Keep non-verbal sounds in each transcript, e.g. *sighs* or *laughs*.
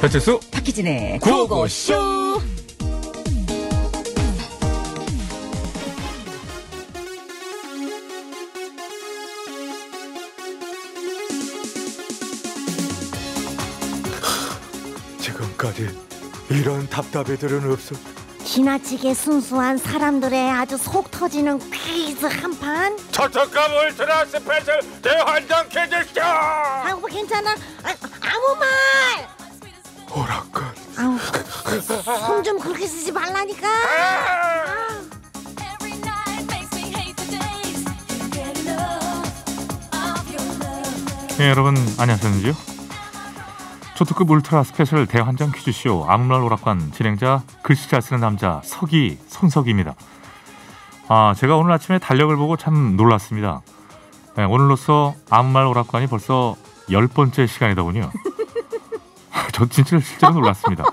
배칠수 박희진의 고고쇼 지금까지 이런 답답이들은 없어 지나치게 순수한 사람들의 아주 속 터지는 퀴즈 한 판. 저특급 울트라 스페셜 대환장 퀴즈쇼. 아이 괜찮아. 아, 아무 말. 오락관. 아우, 손좀 그렇게 쓰지 말라니까. 아 여러분 안녕하세요. 초특급 울트라 스페셜 대환장 퀴즈쇼 아무말 오락관 진행자 글씨 잘 쓰는 남자 서기 손석입니다. 아 제가 오늘 아침에 달력을 보고 참 놀랐습니다. 네, 오늘로써 아무말 오락관이 벌써 열 번째 시간이더군요. 저 *laughs* 진짜 실제로 놀랐습니다.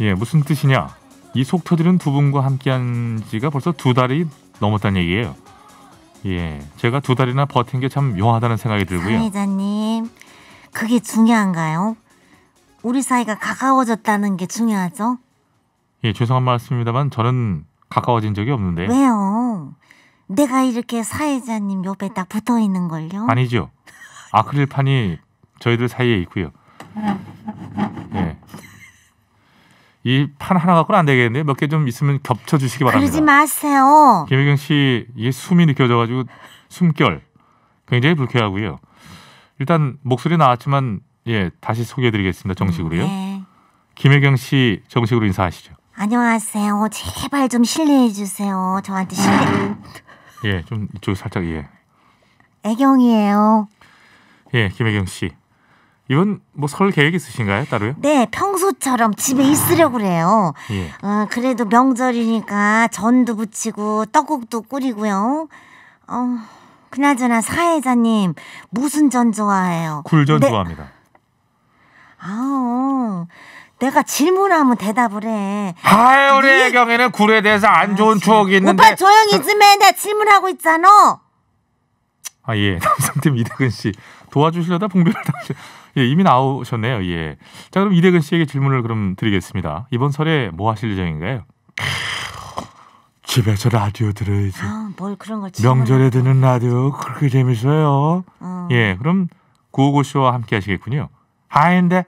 예, 무슨 뜻이냐? 이속 터지는 두 분과 함께한 지가 벌써 두 달이 넘었다는 얘기예요. 예, 제가 두 달이나 버틴 게 참 묘하다는 생각이 들고요. 사회자님, 그게 중요한가요? 우리 사이가 가까워졌다는 게 중요하죠? 예, 죄송한 말씀입니다만 저는 가까워진 적이 없는데. 왜요? 내가 이렇게 사회자님 옆에 딱 붙어 있는 걸요? 아니죠. 아크릴판이 저희들 사이에 있고요. 네. 예. 이판 하나 갖고는 안 되겠는데 몇 개 좀 있으면 겹쳐 주시기 바랍니다. 그러지 마세요. 김혜경 씨 이게 숨이 느껴져가지고 숨결 굉장히 불쾌하고요. 일단 목소리 나왔지만 예 다시 소개해드리겠습니다 정식으로요. 네. 김혜경 씨 정식으로 인사하시죠. 안녕하세요. 제발 좀 실례해 주세요. 저한테 실례. 예, 좀 이쪽 살짝 예. 애경이에요. 예, 김혜경 씨. 이건뭐설 계획 있으신가요, 따로요? 네, 평소처럼 집에 있으려고 그래요. 예. 어, 그래도 명절이니까 전도 부치고 떡국도 끓이고요. 어, 그나저나 사회자님 무슨 전 좋아해요? 굴전 네. 좋아합니다. 아 내가 질문하면 대답을 해. 하율의 네. 경에는 굴에 대해서 안 좋은 아, 추억이 있는데. 오빠 조용히 좀 해. 나 질문하고 있잖아. 아 예. *laughs* 남성팀 이대근 씨 도와주시려다 봉변을 당해. 예, 이미 나오셨네요. 예. 자, 그럼 이대근 씨에게 질문을 그럼 드리겠습니다. 이번 설에 뭐 하실 예정인가요? *sighs* 집에서 라디오 들어야지. 아, 뭘 그런 걸 명절에 듣는 라디오 그렇게 재밌어요. 어. 예, 그럼 구호고 씨와 함께 하시겠군요. 아닌데,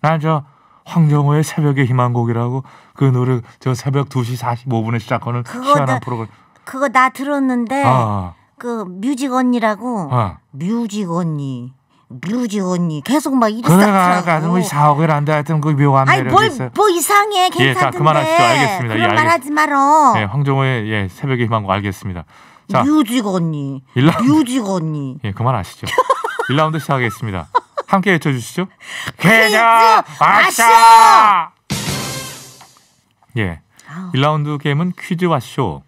난 저 황정호의 새벽의 희망곡이라고 그 노래 저 새벽 2시 45분에 시작하는 희한한 프로그램. 그거 나 들었는데 아. 그 뮤직 언니라고 아. 뮤직 언니. 뮤지 언니 계속 막 이랬어. 그래가 가지고 사억을 한다 하여튼 그 묘한 매력이 뭘, 있어요. 뭐 이상해 예, 괜찮은데. 예, 다 그만하시죠. 알겠습니다. 그런 예, 말 하지 말어. 예, 황정호의 예, 새벽의 희망곡 알겠습니다. 자, 뮤지 언니. 1라운드. 뮤지 언니. 예, 그만하시죠. 1라운드 *laughs* 시작하겠습니다. 함께 외쳐주시죠. 계좌 아싸. 예. 아 1라운드 게임은 퀴즈와 쇼.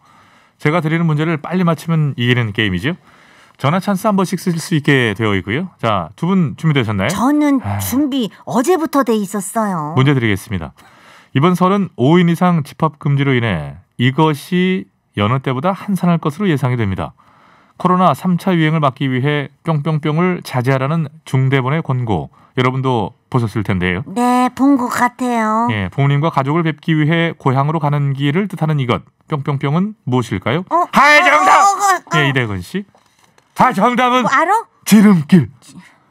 제가 드리는 문제를 빨리 맞히면 이기는 게임이죠. 전화 찬스 한 번씩 쓰실 수 있게 되어 있고요. 자, 두 분 준비되셨나요? 저는 아. 준비 어제부터 돼 있었어요. 문제 드리겠습니다. 이번 설은 5인 이상 집합 금지로 인해 이것이 여느 때보다 한산할 것으로 예상이 됩니다. 코로나 3차 유행을 막기 위해 뿅뿅뿅을 자제하라는 중대본의 권고 여러분도 보셨을 텐데요. 네, 본 것 같아요. 예, 부모님과 가족을 뵙기 위해 고향으로 가는 길을 뜻하는 이것 뿅뿅뿅은 무엇일까요? 어? 하이 정답. 어, 어, 어, 어. 예, 이대근 씨. 다 정답은 뭐 알아? 지름길.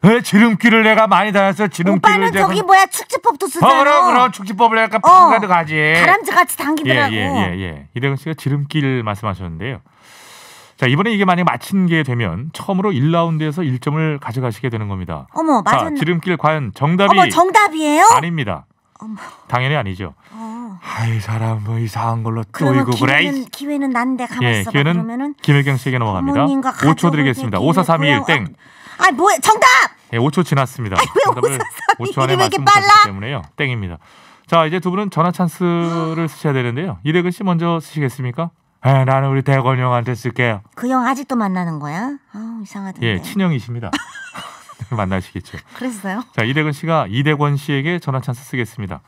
왜 지름길을 내가 많이 다녔어? 지름길을 오빠는 내가... 저기 뭐야 축지법도 쓰잖아. 어, 그럼 그럼 축지법을 약간 푹가도 어, 가지. 다람지 같이 당기더라고. 예예예. 예, 예, 예. 이대근 씨가 지름길 말씀하셨는데요. 자 이번에 이게 만약 에 마친 게 되면 처음으로 1라운드에서 1점을 가져가시게 되는 겁니다. 어머 맞았네. 자, 지름길 과연 정답이? 어머 정답이에요? 아닙니다. 당연히 아니죠. 어. 아이 사람 뭐 이상한 걸로 쪼이고 그래. 기회는 난데 가만 예, 있어 기회는 그러면은 김혜경 씨에게 넘어갑니다. 5초 드리겠습니다. 5431 땡. 아, 아 뭐야 정답. 예, 5초 지났습니다. 아니, 왜 5초 안에 말씀 못 때문에요. 땡입니다. 자 이제 두 분은 전화 찬스를 쓰셔야 되는데요. 이대근 씨 먼저 쓰시겠습니까? 에, 아, 나는 우리 대건 형한테 쓸게요. 그 형 아직도 만나는 거야? 아 이상하던데. 예, 친형이십니다. *laughs* *laughs* 만나시겠죠. 그랬어요? 자 이대근 씨가 이대권 씨에게 전화 찬스 쓰겠습니다.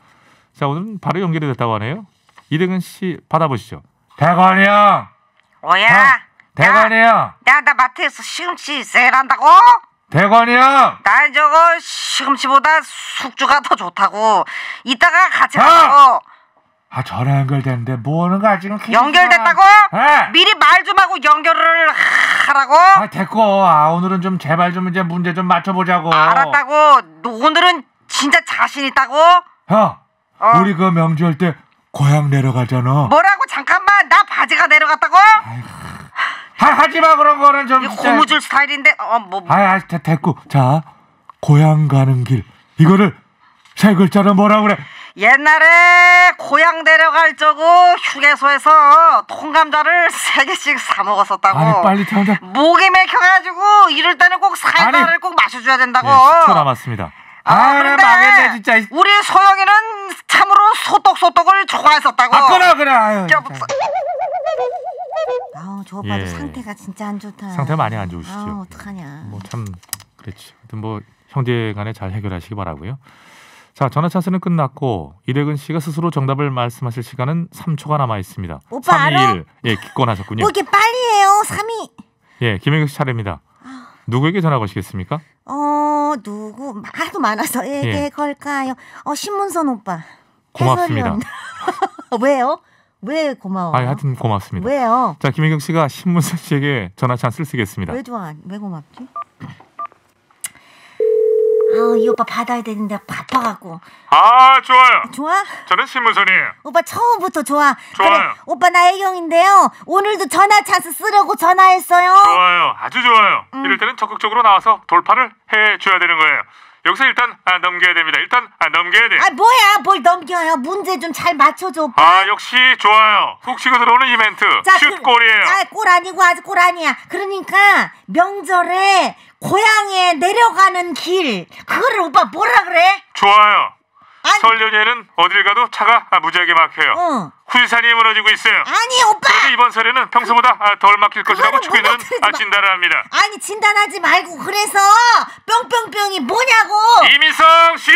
자 오늘은 바로 연결이 됐다고 하네요. 이대근 씨 받아보시죠. 대관이 형. 뭐야? 대관이 형. 야나 마트에서 시금치 세일한다고? 대관이 형. 난 저거 시금치보다 숙주가 더 좋다고. 이따가 같이 가자고. 아 전화 연결됐는데 뭐하는 거야 지금 케이스가. 연결됐다고? 네. 미리 말 좀 하고 연결을 하라고? 아 됐고 아 오늘은 좀 제발 좀 이제 문제 좀 맞춰보자고 알았다고 오늘은 진짜 자신 있다고? 형 어. 우리 그 명절 때 고향 내려가잖아 뭐라고 잠깐만 나 바지가 내려갔다고? 아, 하지마 그런 거는 좀 진짜... 고무줄 스타일인데 어뭐 뭐. 아, 아 됐고 자 고향 가는 길 이거를 세 글자로 뭐라 그래 옛날에 고향 내려갈 적고 휴게소에서 통감자를 *laughs* 세 개씩 사 먹었었다고. 아니 빨리 태운다. 목이 맥혀가지고 이럴 때는 꼭 사이다를 꼭 마셔줘야 된다고. 네, 10초 남았습니다. 아, 아 그런데 망했네 진짜. 우리 소영이는 참으로 소떡소떡을 좋아했었다고. 아거나 그래. 아유, 아우 저 오빠도 예. 상태가 진짜 안 좋다. 상태 많이 안 좋으시죠. 아 어떡하냐. 뭐 참 그렇지. 하여튼 뭐 형제 간에 잘 해결하시기 바라고요. 자, 전화 차수는 끝났고 이대근 씨가 스스로 정답을 말씀하실 시간은 3초가 남아 있습니다. 오빠 3, 2, 알 1. 예, 기권하셨군요. 뭐이게 빨리 해요? 3이. 예, 김혜경 씨 차례입니다. 누구에게 전화 거시겠습니까? 어, 누구 하도 많아서 얘기 예. 걸까요? 어, 신문선 오빠. 고맙습니다. *laughs* 왜요? 왜고마워 아니, 하여튼 고맙습니다. 왜요? 자, 김혜경 씨가 신문선 씨에게 전화 찬스를 쓰겠습니다. 왜 좋아? 왜 고맙지? 아이 어, 오빠 받아야 되는데 바빠갖고. 아 좋아요. 좋아? 저는 신문선이에요. 오빠 처음부터 좋아. 좋아요. 그래, 오빠 나 애경인데요. 오늘도 전화 찬스 쓰려고 전화했어요. 좋아요. 아주 좋아요. 음. 이럴 때는 적극적으로 나와서 돌파를 해줘야 되는 거예요. 여기서 일단 아, 넘겨야 됩니다. 일단 아, 넘겨야 돼. 아 뭐야 뭘 넘겨요? 문제 좀 잘 맞춰줘. 오빠. 아 역시 좋아요. 훅 치고 들어오는 이벤트. 자, 그 슛골이에요. 그, 아, 아골 아니고 아직 골 아니야. 그러니까 명절에 고향에 내려가는 길 그거를 오빠 뭐라 그래? 좋아요. 아니. 설 연휴에는 어딜 가도 차가 아, 무지하게 막혀요. 어. 후지산이 무너지고 있어요. 아니 오빠. 그래도 이번 설에는 평소보다 그, 덜 막힐 것이라고 주민은 아, 진단을 합니다. 아니 진단하지 말고 그래서 뿅뿅뿅이 뭐냐고. 이민성 슛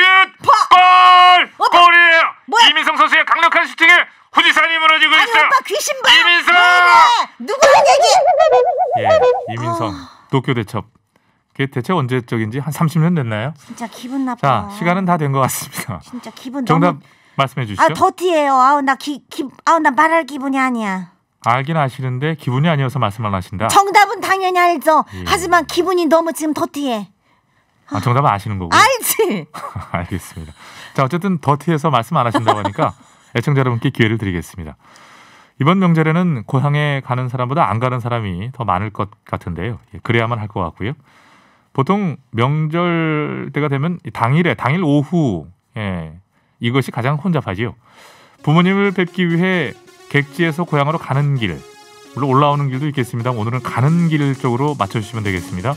골! 골이에요. 뭐야? 이민성 선수의 강력한 슈팅에 후지산이 무너지고 아니, 있어요. 오빠 귀신 봐. 이민성. 누구한 얘기? 예, 이민성. 어... 도쿄 대첩 대체 언제적인지 한 30년 됐나요? 진짜 기분 나빠. 자, 시간은 다 된 것 같습니다. 진짜 기분 정답 너무... 말씀해 주시죠. 아, 더티예요. 아우 나 기, 기 아우 나 말할 기분이 아니야. 알긴 아시는데 기분이 아니어서 말씀을 하신다. 정답은 당연히 알죠. 예. 하지만 기분이 너무 지금 더티해. 아, 정답은 아시는 거고. 알지. *laughs* 알겠습니다. 자, 어쨌든 더티해서 말씀 안 하신다고 하니까 *laughs* 애청자 여러분께 기회를 드리겠습니다. 이번 명절에는 고향에 가는 사람보다 안 가는 사람이 더 많을 것 같은데요. 예, 그래야만 할 것 같고요. 보통 명절 때가 되면 당일에 당일 오후 예, 이것이 가장 혼잡하지요. 부모님을 뵙기 위해 객지에서 고향으로 가는 길 물론 올라오는 길도 있겠습니다. 오늘은 가는 길 쪽으로 맞춰주시면 되겠습니다.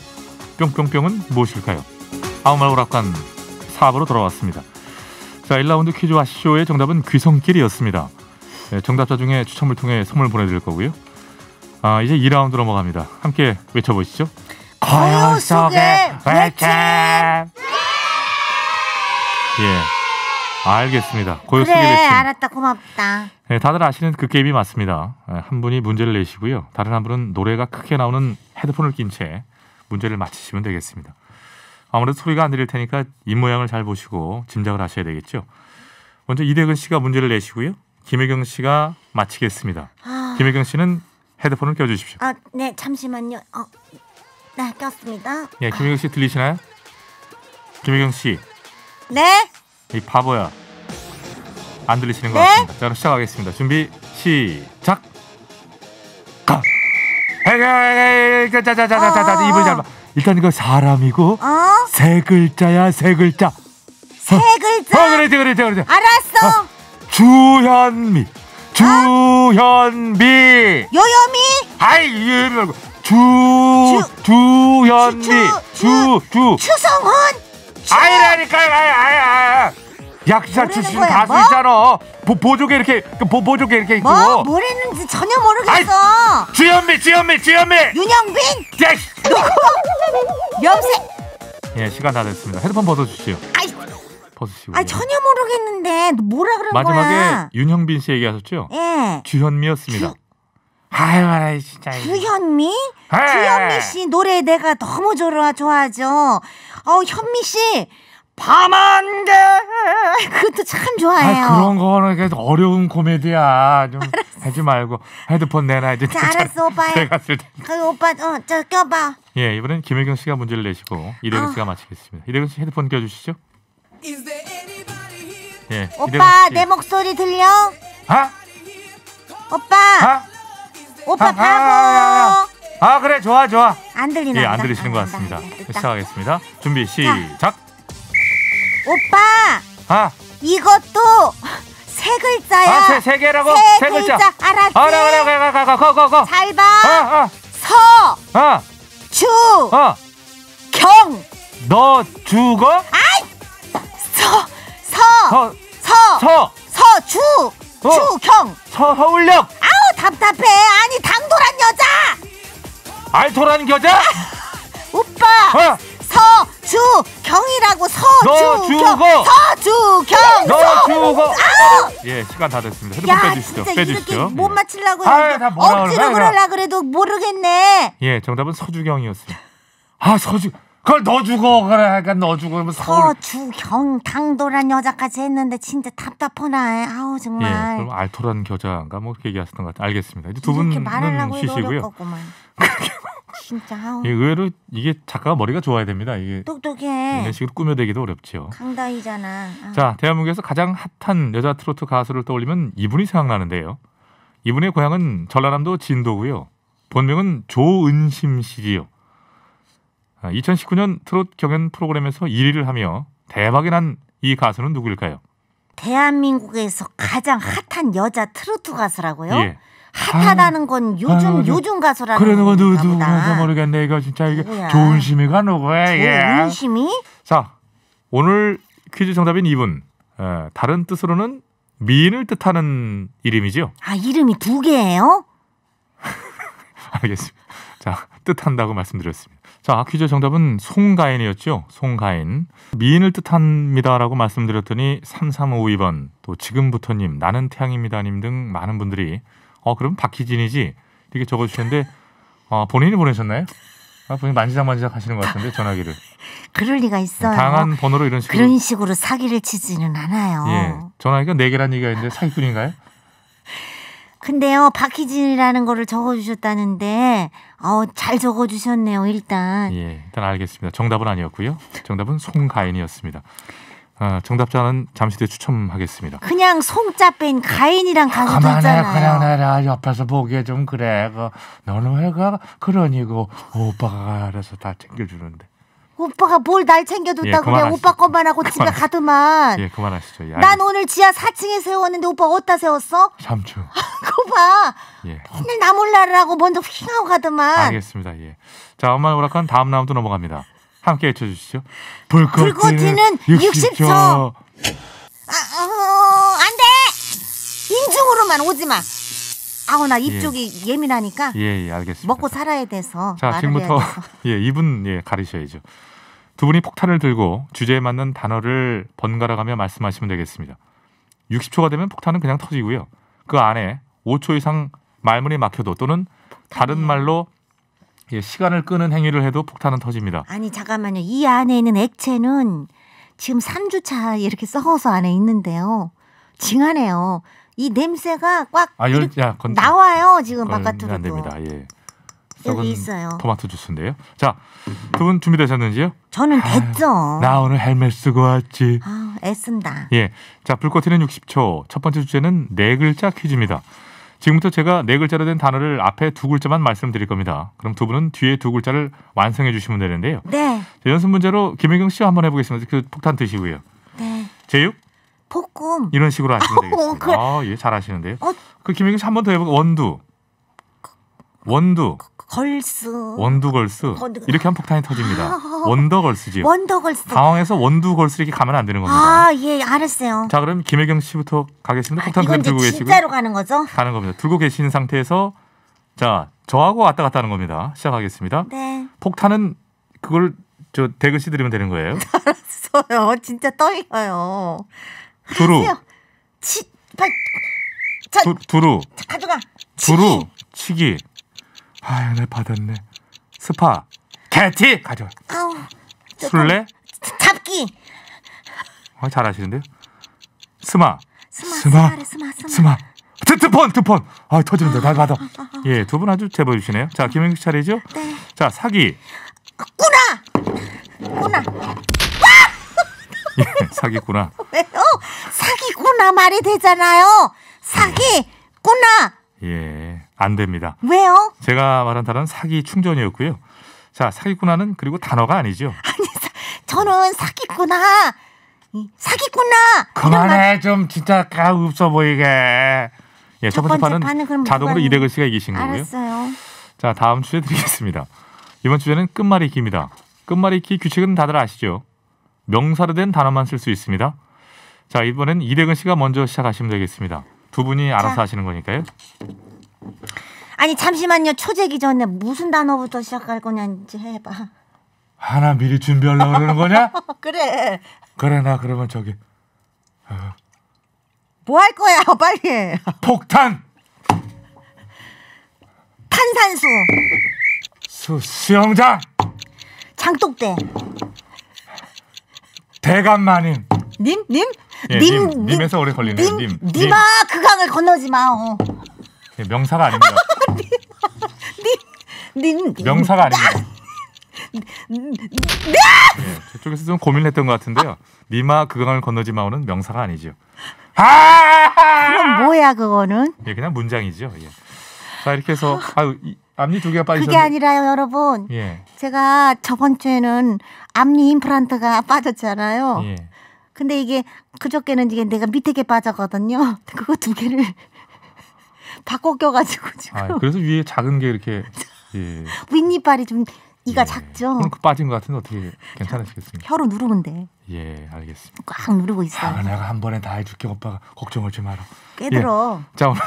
뿅뿅뿅은 무엇일까요? 아무 말 오락관 업으로 돌아왔습니다. 자, 1라운드 퀴즈와 쇼의 정답은 귀성길이었습니다. 네, 정답자 중에 추첨을 통해 선물 보내드릴 거고요. 아, 이제 2라운드 넘어갑니다. 함께 외쳐보시죠. 허영 속에 외침. 예, 알겠습니다. 고요 속에 그 외침. 알았다 고맙다. 네, 다들 아시는 그 게임이 맞습니다. 예, 한 분이 문제를 내시고요. 다른 한 분은 노래가 크게 나오는 헤드폰을 낀 채 문제를 맞히시면 되겠습니다. 아무래도 소리가 안 들릴 테니까 입 모양을 잘 보시고 짐작을 하셔야 되겠죠. 먼저 이대근 씨가 문제를 내시고요. 김혜경 씨가 맞히겠습니다 아. 김혜경 씨는 헤드폰을 껴주십시오. 아네 잠시만요. 어, 네, 꼈습니다. 예, 김혜경 씨 들리시나요? 김혜경 씨. 네. 이 바보야. 안 들리시는 것 네? 같습니다. 자, 그럼 시작하겠습니다. 준비 시작. 가. 자자자자자자 입을 잘 봐. 일단 이거 사람이고 어? 세 글자야 세 글자. 세 글자. 어, 그래지 그래그래 알았어. 어, 주현미. 주현미. 요요미. 아이 이거 주, 두현미, 주, 주. 추성훈. 아이라니까요, 아이, 아이, 아이. 약사 출신 거야, 뭐? 가수 있잖아. 보, 보조개 이렇게, 그 보, 보조개 이렇게 있고. 뭐? 뭐랬는지 전혀 모르겠어. 아이, 주현미, 주현미, 주현미. 윤영빈. 야, 씨. 염색. 예, 시간 다 됐습니다. 헤드폰 벗어주시오. 아이. 벗으시고. 아 전혀 모르겠는데 뭐라 그런 마지막에 거야? 마지막에 윤형빈 씨 얘기하셨죠? 예. 주현미였습니다. 주... 아유, 아유 진짜. 주현미? 예. 주현미 씨 노래 내가 너무 좋아 좋아하죠. 어 현미 씨. 밤안개 그것도 참 아, 좋아해요. 아, 그런 거는 계속 어려운 코미디야. 좀 *laughs* 알았어. 하지 말고 헤드폰 내놔 이제. 자, 알았어 *laughs* 오빠. 제가 쓸 때. 그 오빠 어저 껴봐. 예 이번엔 김혜경 씨가 문제를 내시고 이대근 어. 씨가 마치겠습니다. 이대근 씨 헤드폰 껴주시죠. 예, 오빠 내 목소리 들려? 아? 오빠. 아? 오빠 타고. 아, 아, 아, 아, 그래 좋아 좋아. 안 들리나? 예, 안 들리시는 것 같습니다. 예, 시작하겠습니다. 준비 시작. 오빠. 아. 이것도 세 글자야. 아, 세, 세 개라고? 세, 세 글자. 글자. 알았지? 알아, 알아, 가, 가, 가, 가, 가, 가. 잘 봐. 아, 아. 서. 아. 주. 아. 경. 너 죽어? 아이. 서. 서. 서. 서. 서. 주. 어. 주경. 서, 서울역. 답답해. 아니 당돌한 여자. 알토란 여자? *laughs* 오빠. 어? 서주경이라고 서주경 서주경 서주경 아! 예 시간 다 됐습니다 핸드폰 야, 빼주시죠 진짜 빼주시죠 이렇게 못 예. 맞히려고 아, 억지로 그러려 그래도 모르겠네 예 정답은 서주경이었어요 아 서주 그걸 너 주고 그래 그러니까 너 주고 뭐 서울 서주경 당도란 여자까지 했는데 진짜 답답하나 아우 예, 정말 예, 그럼 알토란 겨자인가 뭐 그렇게 얘기하셨던 것 같아요 알겠습니다 이제 두 분은 쉬시고요 *laughs* 뭐 진짜 아우. 예, 의외로 이게 작가가 머리가 좋아야 됩니다 이게 똑똑해 이런 식으로 꾸며대기도 어렵지요 강다이잖아 아우. 자 대한민국에서 가장 핫한 여자 트로트 가수를 떠올리면 이분이 생각나는데요 이분의 고향은 전라남도 진도고요 본명은 조은심 씨지요 2019년 아, 트롯 경연 프로그램에서 1위를 하며 대박이 난 이 가수는 누구일까요? 대한민국에서 가장 핫한 여자 트로트 가수라고요? 예. 핫하다는 건 아, 요즘 아유, 아, 요즘 가수라는 그래 누가 누구 누가 모르겠네 이거 진짜 이게 누구야? 좋은 심이가 누구야? 좋은 심이? 자 오늘 퀴즈 정답인 이분 어, 다른 뜻으로는 미인을 뜻하는 이름이죠? 아 이름이 두 개예요? *laughs* 알겠습니다. 자, 뜻한다고 말씀드렸습니다. 자, 퀴즈 정답은 송가인이었죠. 송가인. 미인을 뜻합니다라고 말씀드렸더니 3352번, 또 지금부터님, 나는 태양입니다님 등 많은 분들이 어, 그럼 박희진이지? 이렇게 적어주셨는데 어, 본인이 보내셨나요? 아, 본인 만지작만지작 하시는 것 같은데 전화기를. 그럴 리가 있어요. 당한 번호로 이런 식으로. 그런 식으로 사기를 치지는 않아요. 예, 전화기가 네 개란 얘기가 있는데 사기꾼인가요? 근데요, 박희진이라는 거를 적어주셨다는데, 어, 잘 적어주셨네요, 일단. 예, 일단 알겠습니다. 정답은 아니었고요. 정답은 송가인이었습니다. 아, 정답자는 잠시 뒤에 추첨하겠습니다. 그냥 송자 뺀 가인이랑 가수 그만해, 됐잖아요. 그만해라. 옆에서 보기에 좀 그래. 그, 너는 왜가 그, 그러니 그 오빠가 알아서 다 챙겨주는데. 오빠가 뭘 날 챙겨줬다고 예, 그래 오빠 것만 하고 그만. 집에 가더만 예 그만하시죠 예, 난 오늘 지하 4층에 세웠는데 오빠 어디다 세웠어? 3층 *laughs* 그거 봐 예. 맨날 나 몰라라고 먼저 휘 하고 가더만 알겠습니다 예자 엄마 의 오락관 다음 라운드 넘어갑니다 함께 외쳐주시죠 불꽃티는 6 0 60초. 아, 어, 안돼 인중으로만 오지마 아우 나 입쪽이 예. 민하니까 예, 예, 알겠습니다. 먹고 살아야 돼서 자, 지금부터 돼서. *laughs* 예, 이분 예, 가리셔야죠. 두 분이 폭탄을 들고 주제에 맞는 단어를 번갈아가며 말씀하시면 되겠습니다. 60초가 되면 폭탄은 그냥 터지고요. 그 안에 5초 이상 말문이 막혀도 또는 다른 말로 예, 시간을 끄는 행위를 해도 폭탄은 터집니다. 아니 잠깐만요. 이 안에 있는 액체는 지금 3주차 이렇게 썩어서 안에 있는데요. 징하네요. 이 냄새가 꽉 아, 열, 야, 건, 나와요 지금 바깥으로. 안 됩니다. 예. 여기 있어요. 토마토 주스인데요. 자, 두 분 준비되셨는지요? 저는 아, 됐죠. 아유, 나 오늘 헬멧 쓰고 왔지. 아, 애쓴다. 예. 자, 불꽃 튀는 60초. 첫 번째 주제는 네 글자 퀴즈입니다. 지금부터 제가 네 글자로 된 단어를 앞에 두 글자만 말씀드릴 겁니다. 그럼 두 분은 뒤에 두 글자를 완성해 주시면 되는데요. 네. 자, 연습 문제로 김혜경 씨 한번 해보겠습니다. 그 폭탄 드시고요. 네. 제육? 볶음 이런 식으로 하시면 아, 되겠습니다. 어, 그 아, 예, 잘하시는데요. 어. 그 김혜경 씨 한 번 더 해보고 원두, 원두, 그, 그, 걸스, 원두 걸스 이렇게 한 폭탄이 터집니다. 아, 아, 원더 걸스지 원더 걸스. 당황해서 원두 걸스 이렇게 가면 안 되는 겁니다. 아, 예, 알았어요. 자, 그럼 김혜경 씨부터 가겠습니다. 폭탄 아, 들고 계시고 진짜로 가는 거죠? 가는 겁니다. 들고 계신 상태에서 자 저하고 왔다 갔다 하는 겁니다. 시작하겠습니다. 네. 폭탄은 그걸 저 대글 씨드리면 되는 거예요. *laughs* 알았어요. 진짜 떨려요. 두루. 치, 발. 자, 두, 두루. 가져가. 두루. 치기. 아유, 내 받았네. 스파. 개티. 가져 아우. 술래? 잡기. 아, 잘하시는데요? 스마. 스마. 스마. 스마. 스마. 폰 드폰 아 터지는데 날 받아 어, 어, 예두 분 아주 제보해 주시네요 자 김영규 차례죠 네. 자 사기 꾸나 꾸나 *laughs* 예, 사기꾸나 네. 꾸나 말이 되잖아요. 사기 꾸나. 예, 안 됩니다. 왜요? 제가 말한 단어는 사기 충전이었고요. 자, 사기꾸나는 그리고 단어가 아니죠. 아니, 사, 저는 사기 꾸나. 사기 꾸나. 그만해 말... 좀 진짜 가 없어 보이게. 예, 첫, 번째, 번째 판은 자동으로 이대글 씨가 이기신 거고요. 알았어요. 자, 다음 주제 드리겠습니다. 이번 주제는 끝말잇기입니다. 끝말잇기 규칙은 다들 아시죠? 명사로 된 단어만 쓸 수 있습니다. 자 이번엔 이대근 씨가 먼저 시작하시면 되겠습니다. 두 분이 알아서 자. 하시는 거니까요. 아니 잠시만요. 초재기 전에 무슨 단어부터 시작할 거냐 이제 해봐. 하나 미리 준비하려고 그러는 거냐? *laughs* 그래. 그래 나 그러면 저기 어, 뭐할 거야 *laughs* 빨리. 폭탄 탄산수, 수, 수영장 장독대, 대감마님 님, 님, 예, 님, 님, 님, 에서 오래 걸리네요. 님, 님. 아그 강을 건너지 마. 어. 예, 명사가 아닙니다. *laughs* 님, 님, 님. 명사가 아닙니다. 네, 저쪽에서 좀 고민했던 것 같은데요. 님아 그 강을 건너지 마오는 명사가 아니죠 아! 그럼 뭐야 그거는? 예, 그냥 문장이죠. 예. 자 이렇게 해서 아유 이, 앞니 두 개가 빠졌셨 그게 아니라요, 여러분. 예. 제가 저번 주에는 앞니 임플란트가 빠졌잖아요. 예. 근데 이게 그저께는 이게 내가 밑에 게 빠졌거든요. *laughs* 그거 두 개를 *laughs* 바꿔 껴가지고 지금. 아, 그래서 위에 작은 게 이렇게 *laughs* 예. 윗니빨이 좀 이가 예. 작죠. 그 빠진 것 같은데 어떻게 괜찮으시겠습니까? 혀로 누르면 돼. 예, 알겠습니다. 꽉 누르고 있어 아, 내가 한 번에 다 해줄게 오빠가 걱정하지 말아. 깨들어. 예. 자 오늘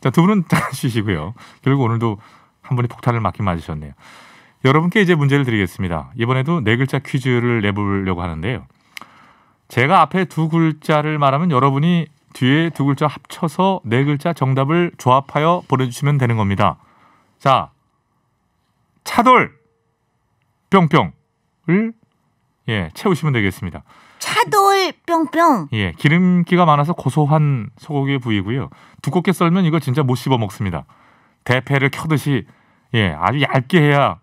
자두 분은 잠깐 쉬시고요. 결국 오늘도 한 번에 폭탄을 맞긴 맞으셨네요. 여러분께 이제 문제를 드리겠습니다. 이번에도 네 글자 퀴즈를 내보려고 하는데요. 제가 앞에 두 글자를 말하면 여러분이 뒤에 두 글자 합쳐서 네 글자 정답을 조합하여 보내주시면 되는 겁니다. 자, 차돌 뿅뿅을 예 채우시면 되겠습니다. 차돌 뿅뿅. 예 기름기가 많아서 고소한 소고기의 부위고요. 두껍게 썰면 이거 진짜 못 씹어 먹습니다. 대패를 켜듯이 예 아주 얇게 해야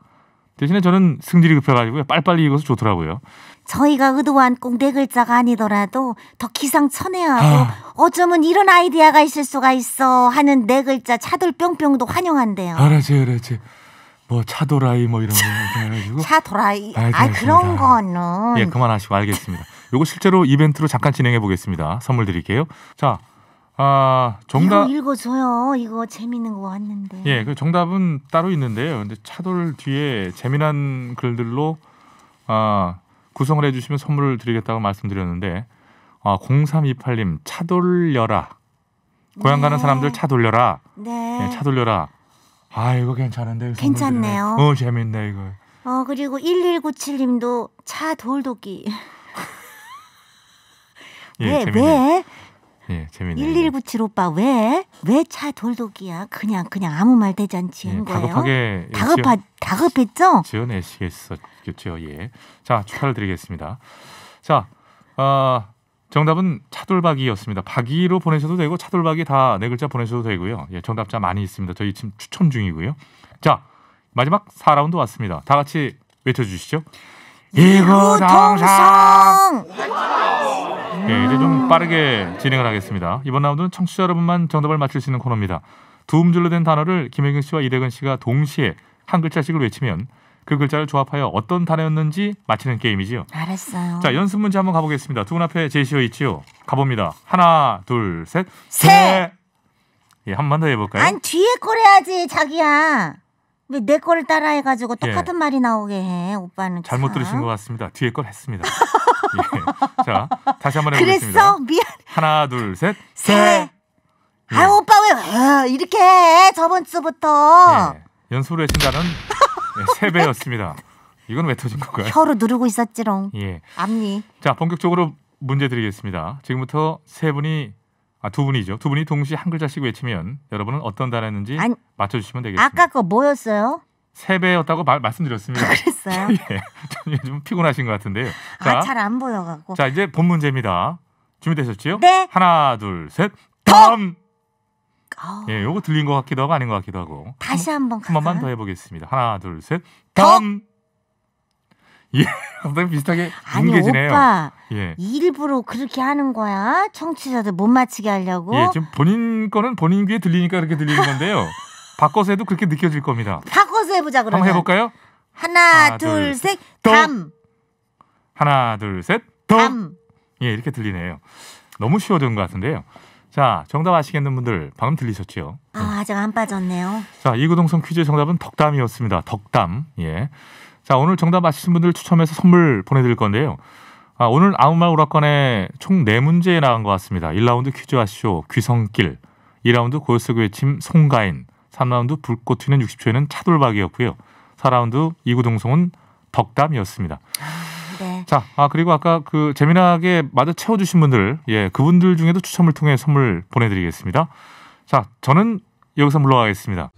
대신에 저는 승질이 급해가지고요. 빨리빨리 읽어서 좋더라고요. 저희가 의도한 꼭네 글자가 아니더라도 더 기상천외하고 아. 어쩌면 이런 아이디어가 있을 수가 있어 하는 네 글자 차돌뿅뿅도 환영한대요. 그렇지 그렇지. 뭐 차도라이 뭐 이런 거 해가지고 차도라이 아 네, 그런 거는 예 그만하시고 알겠습니다. 요거 실제로 이벤트로 잠깐 진행해 보겠습니다. 선물 드릴게요. 자아 정답 이거 읽어줘요. 이거 재밌는 거 왔는데. 예, 그 정답은 따로 있는데요. 근데 차돌 뒤에 재미난 글들로 아 구성을 해주시면 선물을 드리겠다고 말씀드렸는데 아 0328님 차 돌려라 고향 네. 가는 사람들 차 돌려라 네. 예, 차 돌려라 아 이거 괜찮은데 괜찮네요. 어 재밌네 이거. 어 그리고 1197님도 차 돌도끼. 예, 왜 재밌네. 왜? 예, 재밌네요. 1197 오빠 왜? 왜차 돌독이야? 그냥 그냥 아무 말 대잔치 한 예, 거예요? 다급하게 예, 다급하 지어, 다급했죠? 지어내시겠었겠죠. 예. 자, 축하를 드리겠습니다. 자, 어, 정답은 차돌박이였습니다. 박이로 보내셔도 되고 차돌박이 다 네 글자 보내셔도 되고요. 예, 정답자 많이 있습니다. 저희 지금 추첨 중이고요. 자, 마지막 4라운드 왔습니다. 다 같이 외쳐 주시죠. 이구동성! 예, 이제 좀 아. 빠르게 진행을 하겠습니다. 이번 라운드는 청취자 여러분만 정답을 맞출 수 있는 코너입니다. 두 음절로 된 단어를 김혜경 씨와 이대근 씨가 동시에 한 글자씩을 외치면 그 글자를 조합하여 어떤 단어였는지 맞히는 게임이지요. 알았어요. 자, 연습 문제 한번 가보겠습니다. 두 분 앞에 제시어 있지요. 가봅니다. 하나, 둘, 셋. 새. 네. 예, 한번 더 해볼까요? 아니, 뒤에 걸 해야지 자기야. 왜내 거를 따라해가지고 예. 똑같은 예. 말이 나오게 해 오빠는 잘못 참. 들으신 것 같습니다. 뒤에 걸 했습니다. *laughs* 예. 자, 다시 한 번 해보겠습니다. 그랬어? 미안. 하나, 둘, 셋. 새. 아, 예. 오빠 왜 어, 이렇게 해? 저번 주부터. 예. 연소를 해준다는세 예, 배였습니다. 이건 왜 터진 건가요? 혀로 누르고 있었지롱. 예. 앞니. 자, 본격적으로 문제 드리겠습니다. 지금부터 세 분이 아, 두 분이죠. 두 분이 동시에 한 글자씩 외치면 여러분은 어떤 단어였는지 아니, 맞춰주시면 되겠습니다. 아까 거 뭐였어요? 세배였다고 말씀드렸습니다. 그랬어요? *laughs* 예. 예. 좀 피곤하신 것 같은데요. 아, 잘안 보여갖고. 자, 이제 본 문제입니다. 준비되셨지요? 네. 하나, 둘, 셋. 덤! 어... 예, 요거 들린 것 같기도 하고 아닌 것 같기도 하고. 다시 한번 한 번만 더 해보겠습니다. 하나, 둘, 셋. 덤! 예, 상당히 *laughs* 비슷하게 아 뭉개지네요. 오빠, 예. 일부러 그렇게 하는 거야? 청취자들 못 맞히게 하려고? 예, 지금 본인 거는 본인 귀에 들리니까 그렇게 들리는 건데요. *laughs* 바꿔서 해도 그렇게 느껴질 겁니다. 바꿔서 해보자 그러면. 한번 해볼까요? 하나, 하나 둘, 셋, 담. 하나, 둘, 셋, 담. 예, 이렇게 들리네요. 너무 쉬워진 것 같은데요. 자, 정답 아시겠는 분들 방금 들리셨죠? 아, 제가 안 빠졌네요. 자, 이구동성 퀴즈의 정답은 덕담이었습니다. 덕담. 예. 자, 오늘 정답 아시는 분들 추첨해서 선물 보내드릴 건데요. 아, 오늘 아무 말 오락관에 총 네문제 에 나간 것 같습니다. 1라운드 퀴즈 아쇼 귀성길, 2라운드 고요스교 외침 송가인, 3라운드 불꽃 튀는 60초에는 차돌박이였고요. 4라운드 이구동성은 덕담이었습니다. 네. 자, 아 그리고 아까 그 재미나게 마저 채워주신 분들, 예, 그분들 중에도 추첨을 통해 선물 보내드리겠습니다. 자, 저는 여기서 물러가겠습니다.